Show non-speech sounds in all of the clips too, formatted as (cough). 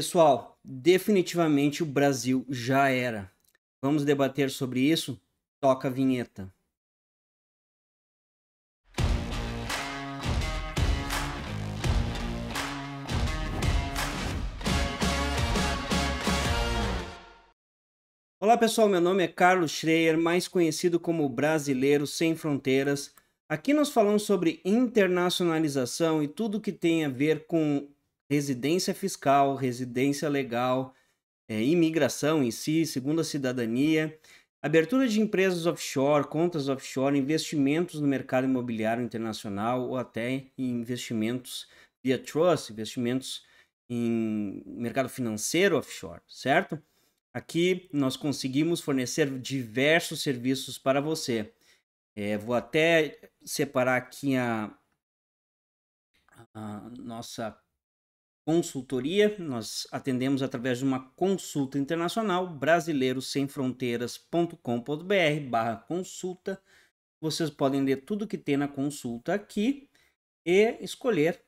Pessoal, definitivamente o Brasil já era. Vamos debater sobre isso? Toca a vinheta. Olá pessoal, meu nome é Carlos Schreier, mais conhecido como Brasileiro Sem Fronteiras. Aqui nós falamos sobre internacionalização e tudo que tem a ver com residência fiscal, residência legal, é, imigração em si, segunda cidadania, abertura de empresas offshore, contas offshore, investimentos no mercado imobiliário internacional ou até investimentos via trust, investimentos em mercado financeiro offshore, certo? Aqui nós conseguimos fornecer diversos serviços para você. É, vou até separar aqui a, a nossa consultoria. Nós atendemos através de uma consulta internacional brasileirosemfronteiras.com.br/barra consulta. Vocês podem ler tudo que tem na consulta aqui e escolher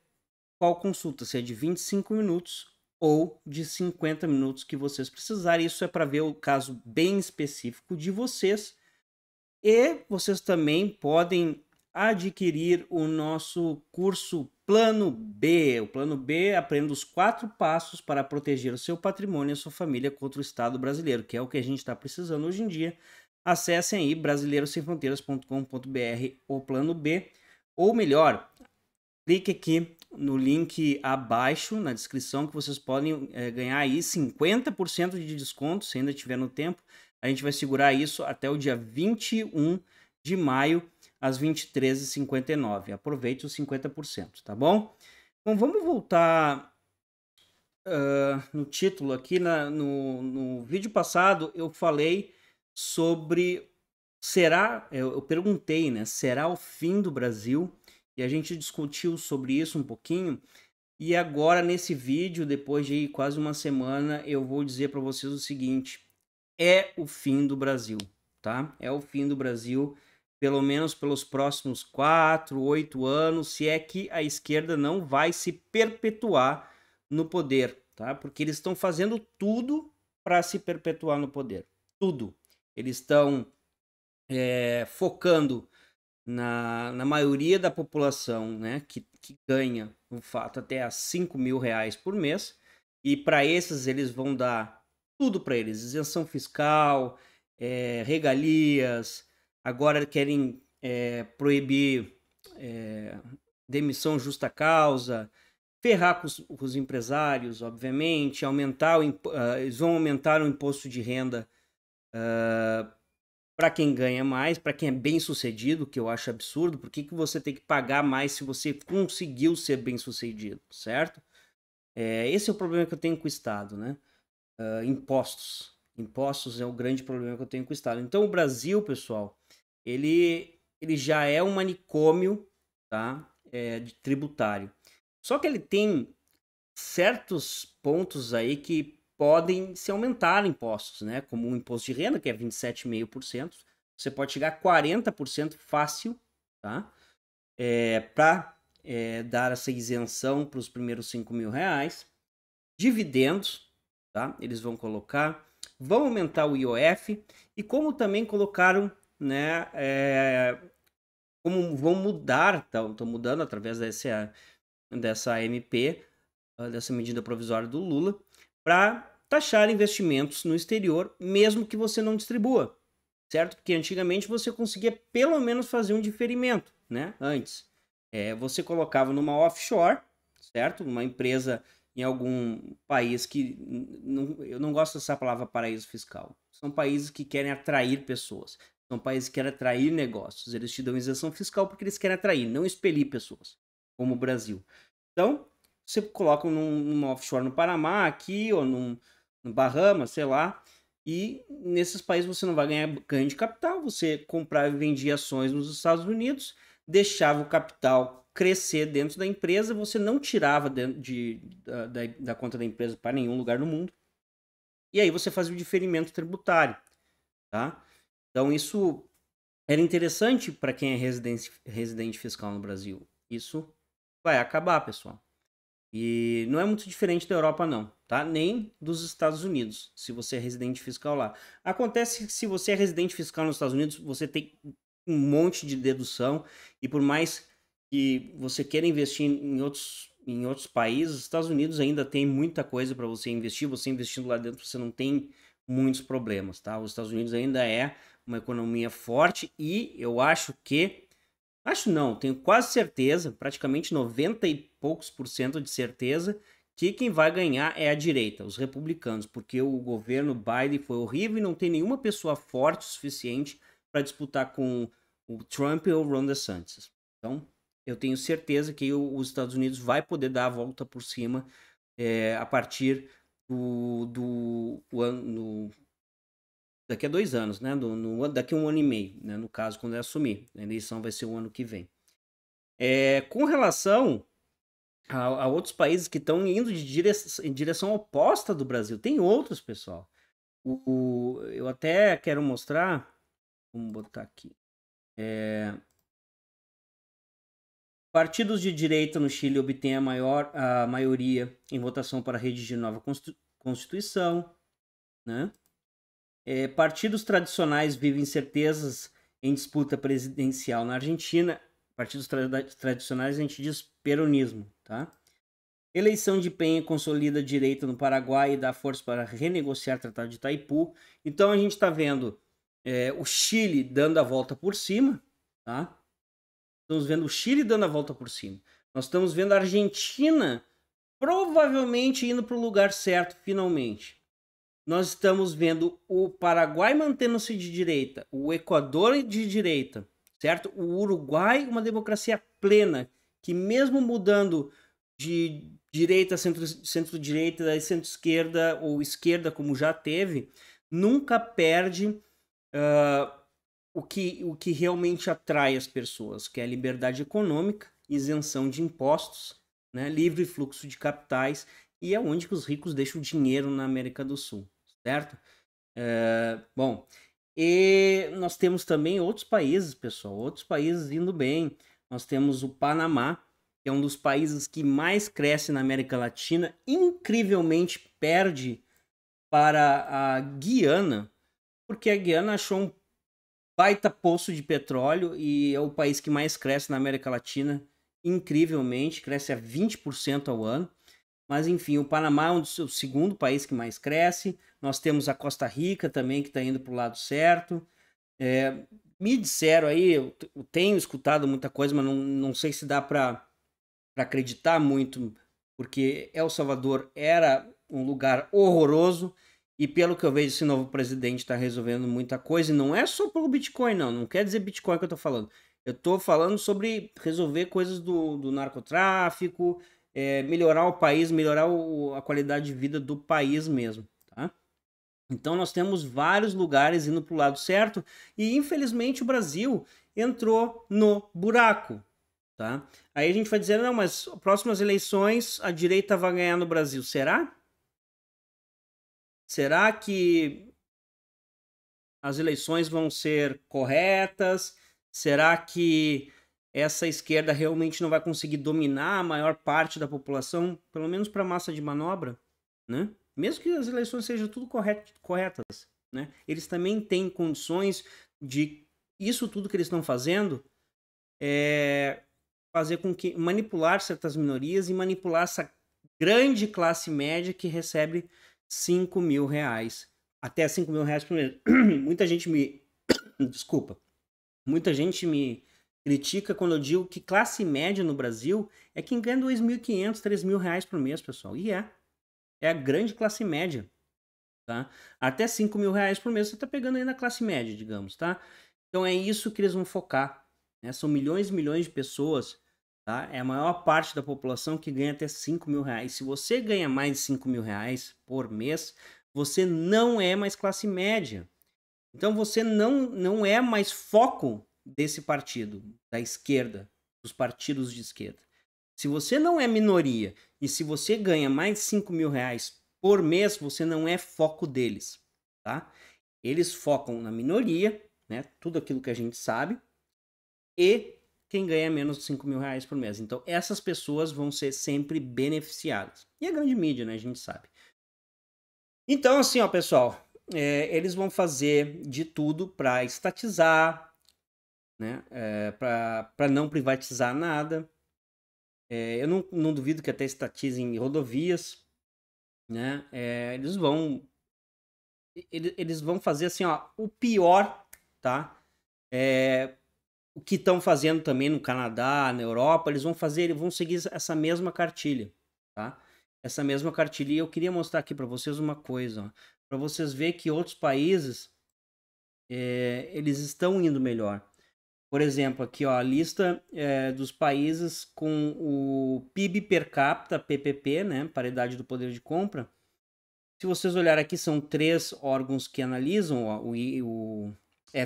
qual consulta, se é de 25 minutos ou de 50 minutos que vocês precisarem. Isso é para ver o caso bem específico de vocês. E vocês também podem adquirir o nosso curso Plano B. O plano B é aprenda os quatro passos para proteger o seu patrimônio e a sua família contra o Estado brasileiro, que é o que a gente está precisando hoje em dia. Acessem aí brasileirosemfronteiras.com.br o plano B. Ou melhor, clique aqui no link abaixo na descrição que vocês podem é, ganhar aí 50% de desconto se ainda tiver no tempo. A gente vai segurar isso até o dia 21 de maio às 23h59. Aproveite os 50%, tá bom? Bom, vamos voltar uh, no título aqui. Na, no, no vídeo passado eu falei sobre será, eu, eu perguntei, né? Será o fim do Brasil? E a gente discutiu sobre isso um pouquinho. E agora, nesse vídeo, depois de quase uma semana, eu vou dizer para vocês o seguinte: é o fim do Brasil, tá? É o fim do Brasil pelo menos pelos próximos quatro, oito anos, se é que a esquerda não vai se perpetuar no poder, tá? Porque eles estão fazendo tudo para se perpetuar no poder, tudo. Eles estão é, focando na, na maioria da população, né, que, que ganha, no fato, até a 5 mil reais por mês, e para esses eles vão dar tudo para eles, isenção fiscal, é, regalias, agora querem é, proibir é, demissão justa causa, ferrar com os, com os empresários, obviamente, aumentar o, uh, eles vão aumentar o imposto de renda uh, ah, para quem ganha mais, para quem é bem sucedido, que eu acho absurdo, por que, que você tem que pagar mais se você conseguiu ser bem sucedido, certo? É, esse é o problema que eu tenho com o Estado, né? Uh, impostos. Impostos é o grande problema que eu tenho com o Estado. Então, o Brasil, pessoal, ele, ele já é um manicômio tá? É, de tributário. Só que ele tem certos pontos aí que podem se aumentar impostos, né? Como o imposto de renda, que é 27,5%, você pode chegar a 40% fácil, tá? É, para é, dar essa isenção para os primeiros 5 mil reais. Dividendos, tá? Eles vão colocar, vão aumentar o IOF e como também colocaram né? É, como vão mudar, estão tá, mudando através desse, eh, dessa MP, ah, dessa medida provisória do Lula, para taxar investimentos no exterior, mesmo que você não distribua, certo? Porque antigamente você conseguia pelo menos fazer um diferimento, né? Antes, é, você colocava numa offshore, certo? Uma empresa em algum país que não, eu não gosto dessa palavra paraíso fiscal. São países que querem atrair pessoas. São países que querem atrair negócios. Eles te dão isenção fiscal porque eles querem atrair, não expelir pessoas, como o Brasil. Então, você coloca num, offshore no Panamá, aqui, ou num, no Bahama, sei lá. E nesses países você não vai ganhar ganho de capital. Você comprava e vendia ações nos Estados Unidos, deixava o capital crescer dentro da empresa, você não tirava de, de da, da, conta da empresa para nenhum lugar no mundo. E aí você fazia o diferimento tributário, tá? Então isso era interessante para quem é residente, residente fiscal no Brasil. Isso vai acabar, pessoal. E não é muito diferente da Europa, não, tá? Nem dos Estados Unidos, se você é residente fiscal lá. Acontece que se você é residente fiscal nos Estados Unidos, você tem um monte de dedução, e por mais que você queira investir em outros, em outros países, os Estados Unidos ainda tem muita coisa para você investir. Você investindo lá dentro, você não tem muitos problemas, tá? Os Estados Unidos ainda é uma economia forte e eu acho que acho não, tenho quase certeza, praticamente 90 e poucos por cento de certeza que quem vai ganhar é a direita, os republicanos, porque o governo Biden foi horrível e não tem nenhuma pessoa forte o suficiente para disputar com o Trump ou o Ron DeSantis. Então, eu tenho certeza que os Estados Unidos vai poder dar a volta por cima é, a partir do, do, do, daqui a dois anos, né? No, no, daqui a um ano e meio, né? No caso, quando ele assumir. A eleição vai ser o ano que vem. É, com relação a, a, outros países que estão indo de em direção oposta do Brasil, tem outros, pessoal. O, o eu até quero mostrar. Vamos botar aqui. É, partidos de direita no Chile obtêm a, maior, a maioria em votação para redigir nova Constituição. Né? É, partidos tradicionais vivem incertezas em disputa presidencial na Argentina. Partidos tra tradicionais a gente diz peronismo, tá? Eleição de Penha consolida direita no Paraguai e dá força para renegociar o Tratado de Itaipu. Então a gente está vendo é, o Chile dando a volta por cima, tá? Estamos vendo o Chile dando a volta por cima. Nós estamos vendo a Argentina provavelmente indo para o lugar certo finalmente nós estamos vendo o Paraguai mantendo-se de direita, o Equador de direita, certo? O Uruguai, uma democracia plena, que mesmo mudando de direita, centro-direita, centro centro-esquerda ou esquerda, como já teve, nunca perde uh, o, que, o que realmente atrai as pessoas, que é a liberdade econômica, isenção de impostos, né? livre fluxo de capitais, e é onde que os ricos deixam dinheiro na América do Sul certo? É, bom, e nós temos também outros países, pessoal, outros países indo bem. Nós temos o Panamá, que é um dos países que mais cresce na América Latina, incrivelmente perde para a Guiana, porque a Guiana achou um baita poço de petróleo e é o país que mais cresce na América Latina, incrivelmente, cresce a 20% ao ano. Mas enfim, o Panamá é um dos, o segundo país que mais cresce. Nós temos a Costa Rica também, que está indo para o lado certo. É, me disseram aí, eu, eu tenho escutado muita coisa, mas não, não sei se dá para acreditar muito, porque El Salvador era um lugar horroroso. E pelo que eu vejo, esse novo presidente está resolvendo muita coisa. E não é só pelo Bitcoin, não. Não quer dizer Bitcoin que eu estou falando. Eu estou falando sobre resolver coisas do, do narcotráfico, é, melhorar o país, melhorar o, a qualidade de vida do país mesmo, tá? Então nós temos vários lugares indo para o lado certo e infelizmente o Brasil entrou no buraco, tá? Aí a gente vai dizer, não, mas próximas eleições a direita vai ganhar no Brasil, será? Será que as eleições vão ser corretas? Será que essa esquerda realmente não vai conseguir dominar a maior parte da população, pelo menos para massa de manobra, né? Mesmo que as eleições sejam tudo corretas, corretas, né? Eles também têm condições de isso tudo que eles estão fazendo é fazer com que manipular certas minorias e manipular essa grande classe média que recebe 5 mil reais. Até 5 mil reais por mês. (clears throat) Muita gente me. (coughs) Desculpa. Muita gente me critica quando eu digo que classe média no Brasil é quem ganha 2.500, 3.000 reais por mês, pessoal. E é. É a grande classe média. Tá? Até R$ mil reais por mês você está pegando aí na classe média, digamos, tá? Então é isso que eles vão focar. Né? São milhões e milhões de pessoas, tá? É a maior parte da população que ganha até R$ mil reais. Se você ganha mais de R$ mil reais por mês, você não é mais classe média. Então você não, não é mais foco desse partido, da esquerda, dos partidos de esquerda. Se você não é minoria e se você ganha mais 5 mil reais por mês, você não é foco deles, tá? Eles focam na minoria, né? Tudo aquilo que a gente sabe e quem ganha menos de 5 mil reais por mês. Então, essas pessoas vão ser sempre beneficiadas. E a grande mídia, né? A gente sabe. Então, assim, ó, pessoal, é, eles vão fazer de tudo para estatizar, né? É, para não privatizar nada. É, eu não, não duvido que até estatizem rodovias, né? É, eles vão eles, eles vão fazer assim, ó, o pior, tá? É, o que estão fazendo também no Canadá, na Europa, eles vão fazer, eles vão seguir essa mesma cartilha, tá? Essa mesma cartilha. E eu queria mostrar aqui para vocês uma coisa, para vocês ver que outros países é, eles estão indo melhor. Por exemplo, aqui ó, a lista é, dos países com o PIB per capita, PPP, né, paridade do poder de compra. Se vocês olharem aqui, são três órgãos que analisam ó, o, o,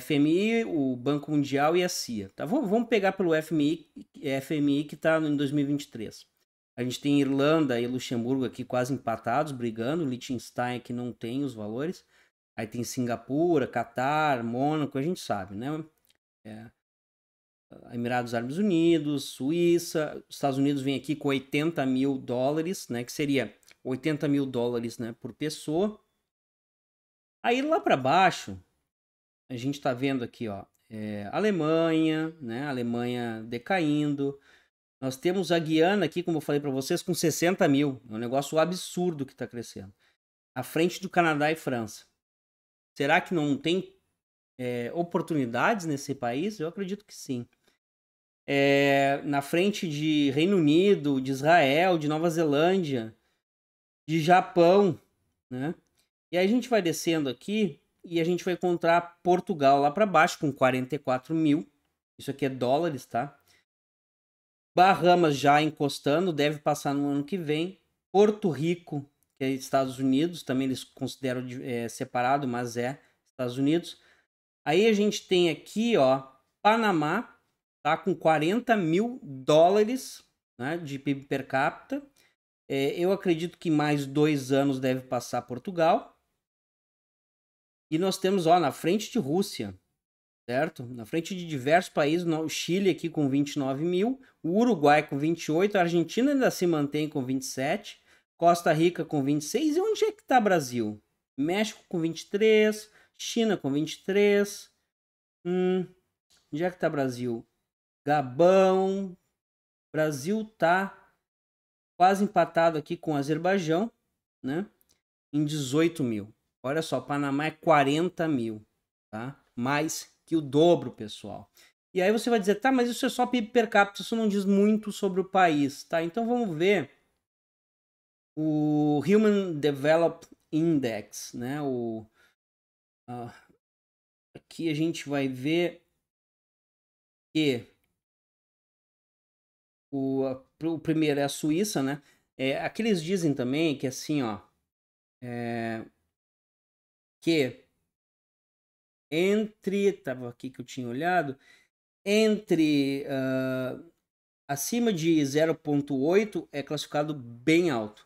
FMI, o Banco Mundial e a CIA. Tá? Vamos pegar pelo FMI, FMI que está em 2023. A gente tem Irlanda e Luxemburgo aqui quase empatados, brigando. Liechtenstein que não tem os valores. Aí tem Singapura, Catar, Mônaco, a gente sabe, né? É. Emirados Árabes Unidos, Suíça, os Estados Unidos vem aqui com 80 mil dólares, né? Que seria 80 mil dólares, né? Por pessoa. Aí lá para baixo, a gente está vendo aqui, ó, é, Alemanha, né? Alemanha decaindo. Nós temos a Guiana aqui, como eu falei para vocês, com 60 mil. É um negócio absurdo que está crescendo. À frente do Canadá e França. Será que não tem é, oportunidades nesse país? Eu acredito que sim é, na frente de Reino Unido, de Israel, de Nova Zelândia, de Japão, né? E aí a gente vai descendo aqui e a gente vai encontrar Portugal lá para baixo com 44 mil. Isso aqui é dólares, tá? Bahamas já encostando, deve passar no ano que vem. Porto Rico, que é Estados Unidos, também eles consideram é, separado, mas é Estados Unidos. Aí a gente tem aqui, ó, Panamá, está com 40 mil dólares né, de PIB per capita. É, eu acredito que mais dois anos deve passar Portugal. E nós temos, ó, na frente de Rússia, certo? Na frente de diversos países, o Chile aqui com 29 mil, o Uruguai com 28, a Argentina ainda se mantém com 27, Costa Rica com 26, e onde é que está Brasil? México com 23, China com 23, hum, onde é que está Brasil? Gabão. Brasil tá quase empatado aqui com o Azerbaijão, né? Em 18 mil. Olha só, Panamá é 40 mil, tá? Mais que o dobro, pessoal. E aí você vai dizer, tá, mas isso é só PIB per capita, isso não diz muito sobre o país, tá? Então vamos ver o Human Development Index, né? O, uh, aqui a gente vai ver que o, o primeiro é a Suíça, né? É, aqui eles dizem também que assim, ó. É, que entre. Tava aqui que eu tinha olhado. Entre. Uh, acima de 0,8 é classificado bem alto.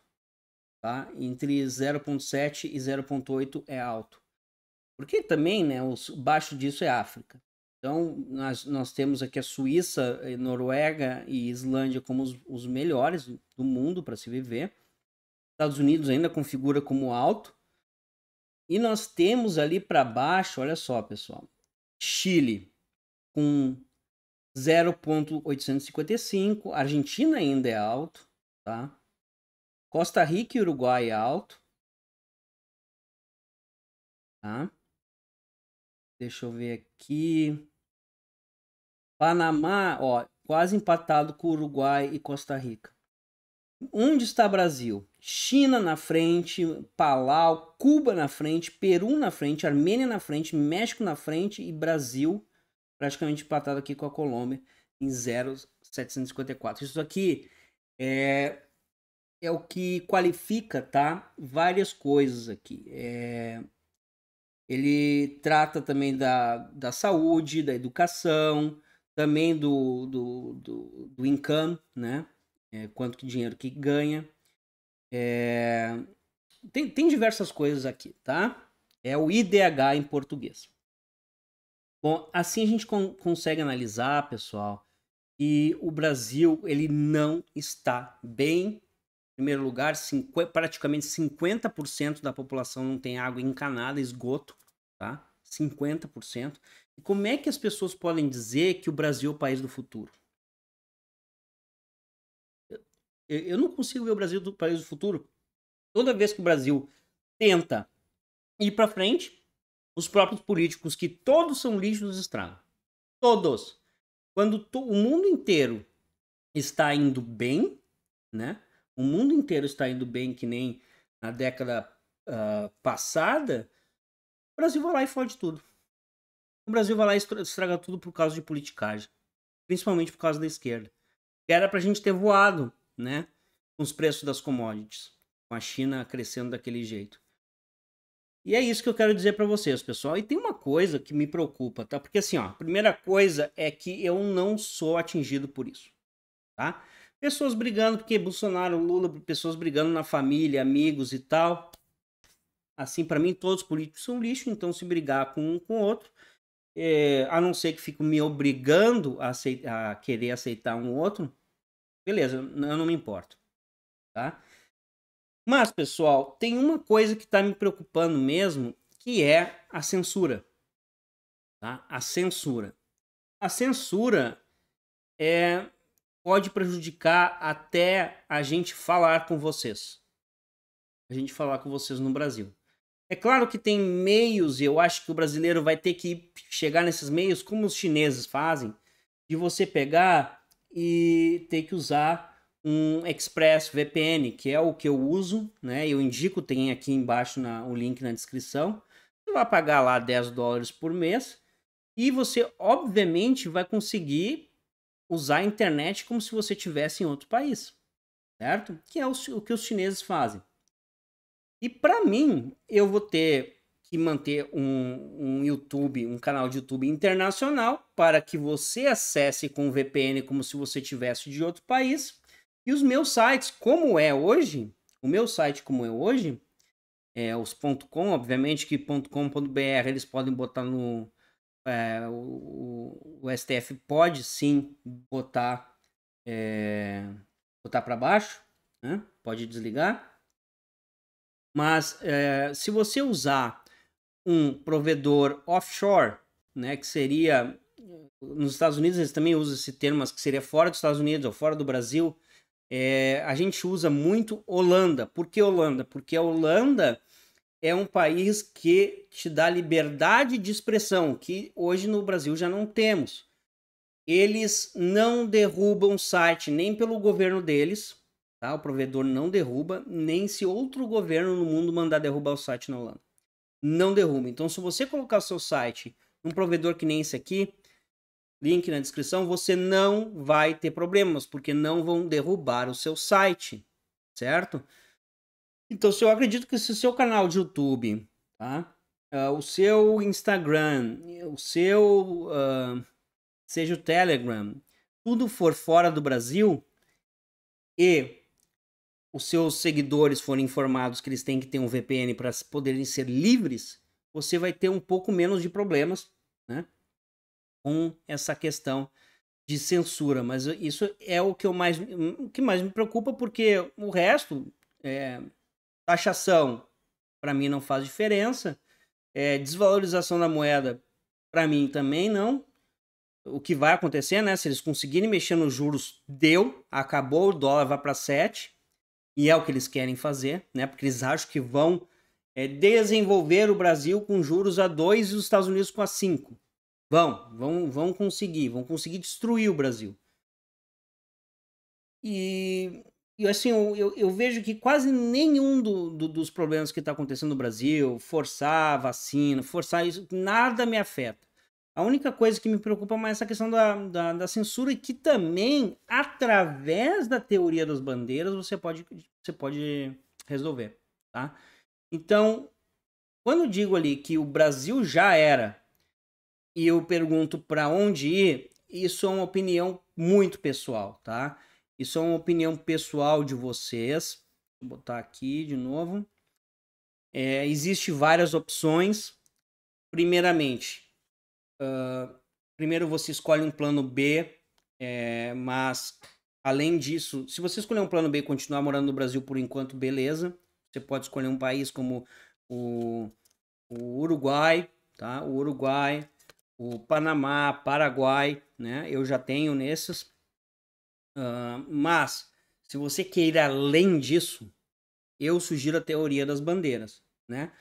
Tá? Entre 0,7 e 0,8 é alto. Porque também, né, os baixo disso é África. Então, nós, nós temos aqui a Suíça, eh, Noruega e Islândia como os, os melhores do mundo para se viver. Estados Unidos ainda configura como alto. E nós temos ali para baixo, olha só, pessoal, Chile com 0.855, Argentina ainda é alto, tá? Costa Rica e Uruguai é alto. Tá? Deixa eu ver aqui. Panamá, ó, quase empatado com Uruguai e Costa Rica. Onde está Brasil? China na frente, Palau, Cuba na frente, Peru na frente, Armênia na frente, México na frente e Brasil praticamente empatado aqui com a Colômbia em 0,754. Isso aqui é, é o que qualifica, tá? Várias coisas aqui. É, ele trata também da, da saúde, da educação, também do, do, do, do income, né? É, quanto que dinheiro que ganha. É... Tem, tem diversas coisas aqui, tá? É o IDH em português. Bom, assim a gente con consegue analisar, pessoal, que o Brasil ele não está bem. Em primeiro lugar, praticamente 50% da população não tem água encanada, esgoto, tá? 50%. Como é que as pessoas podem dizer que o Brasil é o país do futuro? Eu não consigo ver o Brasil do país do futuro. Toda vez que o Brasil tenta ir para frente, os próprios políticos, que todos são lixos, estragam. Todos. Quando to o mundo inteiro está indo bem, né? O mundo inteiro está indo bem, que nem na década uh, passada, o Brasil vai lá e fode tudo. O Brasil vai lá e estraga tudo por causa de politicagem, principalmente por causa da esquerda. Era para a gente ter voado, né? Com os preços das commodities, com a China crescendo daquele jeito. E é isso que eu quero dizer para vocês, pessoal. E tem uma coisa que me preocupa, tá? Porque assim, ó, a primeira coisa é que eu não sou atingido por isso, tá? Pessoas brigando porque Bolsonaro, Lula, pessoas brigando na família, amigos e tal. Assim, para mim, todos os políticos são lixo, então se brigar com um com o outro, é, a não ser que fico me obrigando a, aceitar, a querer aceitar um outro, beleza, eu não me importo, tá? Mas, pessoal, tem uma coisa que está me preocupando mesmo, que é a censura, tá? A censura. A censura é, pode prejudicar até a gente falar com vocês. A gente falar com vocês no Brasil. É claro que tem meios, e eu acho que o brasileiro vai ter que chegar nesses meios, como os chineses fazem, de você pegar e ter que usar um Express VPN, que é o que eu uso, né? Eu indico, tem aqui embaixo o link na descrição. Você vai pagar lá 10 dólares por mês e você, obviamente, vai conseguir usar a internet como se você tivesse em outro país, certo? Que é o, o que os chineses fazem. E para mim, eu vou ter que manter um, um, YouTube, um canal de YouTube internacional para que você acesse com o VPN como se você tivesse de outro país. E os meus sites, como é hoje, o meu site como é hoje, é os .com, obviamente que .com.br eles podem botar no é, o, o, STF pode sim botar é, botar para baixo, né? Pode desligar mas é, se você usar um provedor offshore, né, que seria nos Estados Unidos eles também usam esse termo, mas que seria fora dos Estados Unidos ou fora do Brasil, é, a gente usa muito Holanda. Por que Holanda? Porque a Holanda é um país que te dá liberdade de expressão, que hoje no Brasil já não temos. Eles não derrubam site nem pelo governo deles, Tá? O provedor não derruba, nem se outro governo no mundo mandar derrubar o site na Holanda. Não derruba. Então, se você colocar o seu site num provedor que nem esse aqui, link na descrição, você não vai ter problemas, porque não vão derrubar o seu site, certo? Então, se eu acredito que se o seu canal de YouTube, tá? Uh, o seu Instagram, o seu, uh, seja o Telegram, tudo for fora do Brasil e os seus seguidores forem informados que eles têm que ter um VPN para poderem ser livres, você vai ter um pouco menos de problemas né, com essa questão de censura. Mas isso é o que, eu mais, o que mais me preocupa, porque o resto, é, taxação, para mim não faz diferença, é, desvalorização da moeda, para mim também não. O que vai acontecer, né? Se eles conseguirem mexer nos juros, deu, acabou, o dólar vai para 7 e é o que eles querem fazer, né? Porque eles acham que vão é, desenvolver o Brasil com juros a 2 e os Estados Unidos com a 5. Vão, vão, vão conseguir, vão conseguir destruir o Brasil. E, e assim, eu, eu vejo que quase nenhum do, do, dos problemas que está acontecendo no Brasil, forçar a vacina, forçar isso, nada me afeta. A única coisa que me preocupa mais é essa questão da, da, da, censura, e que também, através da teoria das bandeiras, você pode, você pode resolver. Tá? Então, quando eu digo ali que o Brasil já era, e eu pergunto para onde ir, isso é uma opinião muito pessoal, tá? Isso é uma opinião pessoal de vocês. Vou botar aqui de novo. É, várias opções. Primeiramente, primeiro você escolhe um plano B, é, mas além disso, se você escolher um plano B e continuar morando no Brasil por enquanto, beleza. Você pode escolher um país como o, o Uruguai, tá? O Uruguai, o Panamá, Paraguai, né? Eu já tenho nesses. Uh, mas se você quer ir além disso, eu sugiro a teoria das bandeiras, né?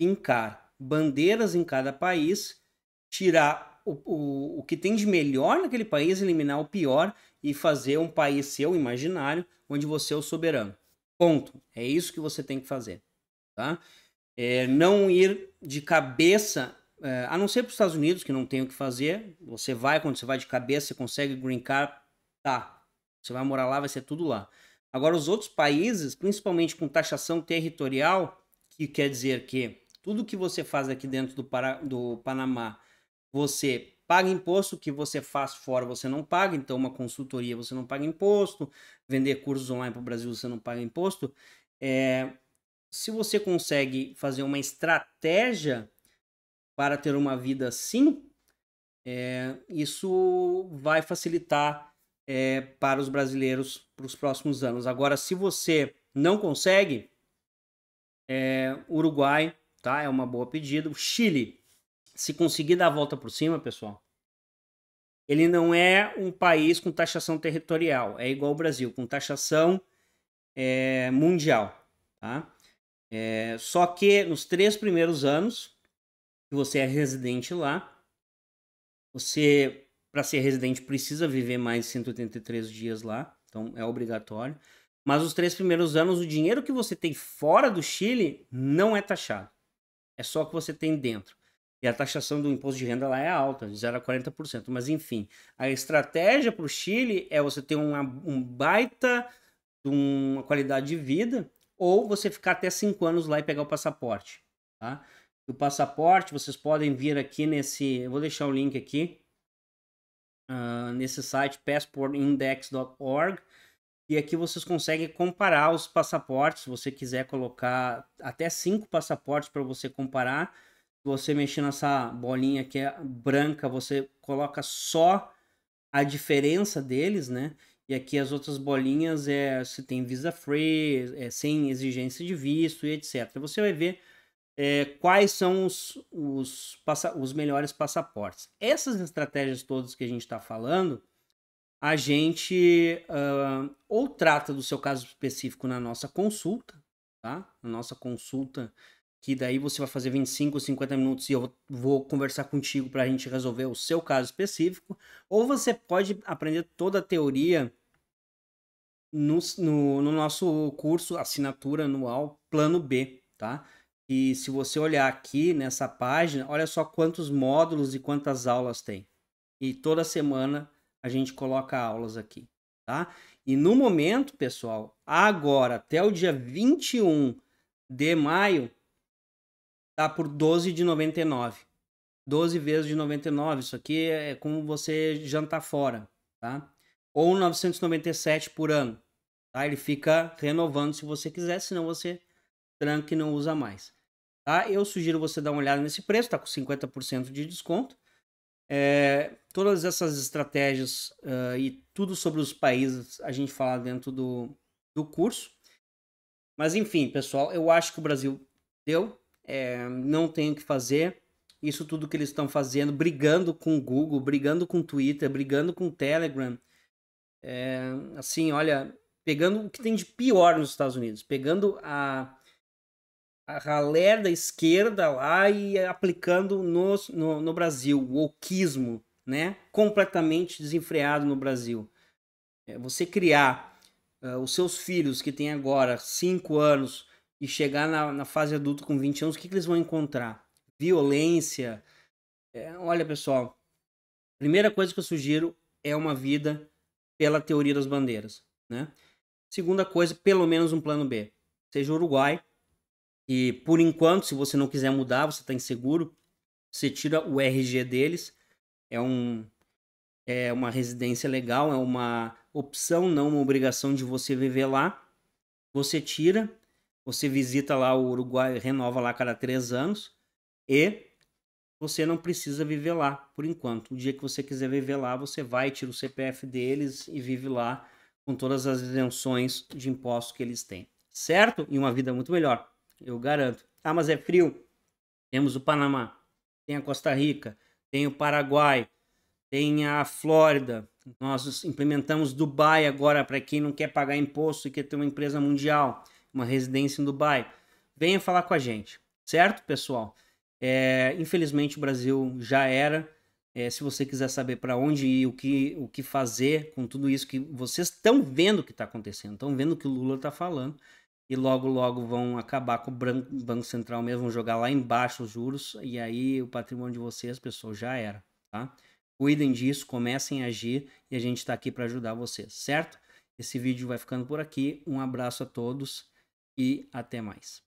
Encar bandeiras em cada país tirar o, o, o que tem de melhor naquele país, eliminar o pior e fazer um país seu imaginário, onde você é o soberano. Ponto. É isso que você tem que fazer. Tá? É, não ir de cabeça, é, a não ser para os Estados Unidos, que não tem o que fazer. Você vai, quando você vai de cabeça, você consegue green card, tá. Você vai morar lá, vai ser tudo lá. Agora, os outros países, principalmente com taxação territorial, que quer dizer que tudo que você faz aqui dentro do, para, do Panamá você paga imposto, o que você faz fora você não paga, então uma consultoria você não paga imposto, vender cursos online para o Brasil você não paga imposto. É, se você consegue fazer uma estratégia para ter uma vida assim, é, isso vai facilitar é, para os brasileiros para os próximos anos. Agora, se você não consegue, é, Uruguai tá, é uma boa pedida, Chile se conseguir dar a volta por cima, pessoal, ele não é um país com taxação territorial, é igual o Brasil, com taxação é, mundial. Tá? É, só que nos três primeiros anos que você é residente lá, você, para ser residente, precisa viver mais de 183 dias lá, então é obrigatório. Mas os três primeiros anos, o dinheiro que você tem fora do Chile não é taxado, é só o que você tem dentro a taxação do imposto de renda lá é alta, de 0 a 40%. Mas, enfim, a estratégia para o Chile é você ter uma, um baita de uma qualidade de vida ou você ficar até 5 anos lá e pegar o passaporte. Tá? O passaporte, vocês podem vir aqui nesse. Eu vou deixar o link aqui. Uh, nesse site passportindex.org. E aqui vocês conseguem comparar os passaportes. Se você quiser colocar até cinco passaportes para você comparar, você mexer nessa bolinha que é branca, você coloca só a diferença deles, né? E aqui as outras bolinhas é se tem visa free, é sem exigência de visto e etc. Você vai ver é, quais são os, os, os melhores passaportes. Essas estratégias todas que a gente está falando, a gente uh, ou trata do seu caso específico na nossa consulta, tá? Na nossa consulta que daí você vai fazer 25, 50 minutos e eu vou conversar contigo para a gente resolver o seu caso específico, ou você pode aprender toda a teoria no, no, no nosso curso assinatura anual Plano B, tá? E se você olhar aqui nessa página, olha só quantos módulos e quantas aulas tem. E toda semana a gente coloca aulas aqui, tá? E no momento, pessoal, agora até o dia 21 de maio, tá por 12 de 99. 12 vezes de 99, isso aqui é como você jantar fora, tá? Ou 997 por ano, tá? Ele fica renovando se você quiser, senão você tranca e não usa mais. Tá? Eu sugiro você dar uma olhada nesse preço, tá com 50% de desconto. É, todas essas estratégias uh, e tudo sobre os países a gente fala dentro do, do curso. Mas enfim, pessoal, eu acho que o Brasil deu, é, não tem o que fazer. Isso tudo que eles estão fazendo, brigando com o Google, brigando com o Twitter, brigando com o Telegram. É, assim, olha, pegando o que tem de pior nos Estados Unidos, pegando a, a ralé da esquerda lá e aplicando no, no, no Brasil, o oquismo, né? Completamente desenfreado no Brasil. É, você criar uh, os seus filhos que têm agora 5 anos e chegar na, na fase adulta com 20 anos, o que, que eles vão encontrar? Violência. É, olha, pessoal, primeira coisa que eu sugiro é uma vida pela teoria das bandeiras, né? Segunda coisa, pelo menos um plano B. Seja Uruguai, e por enquanto, se você não quiser mudar, você está inseguro, você tira o RG deles. É um é uma residência legal, é uma opção, não uma obrigação de você viver lá. Você tira você visita lá o Uruguai, renova lá a cada três anos e você não precisa viver lá por enquanto. O dia que você quiser viver lá, você vai, tira o CPF deles e vive lá com todas as isenções de impostos que eles têm, certo? E uma vida muito melhor, eu garanto. Ah, mas é frio. Temos o Panamá, tem a Costa Rica, tem o Paraguai, tem a Flórida. Nós implementamos Dubai agora para quem não quer pagar imposto e quer ter uma empresa mundial uma residência em Dubai, venha falar com a gente, certo, pessoal? É, infelizmente o Brasil já era. É, se você quiser saber para onde ir, o que, o que fazer com tudo isso que vocês estão vendo que está acontecendo, estão vendo que o Lula está falando, e logo, logo vão acabar com o Banco Central mesmo, vão jogar lá embaixo os juros, e aí o patrimônio de vocês, pessoal, já era, tá? Cuidem disso, comecem a agir, e a gente está aqui para ajudar vocês, certo? Esse vídeo vai ficando por aqui. Um abraço a todos e até mais.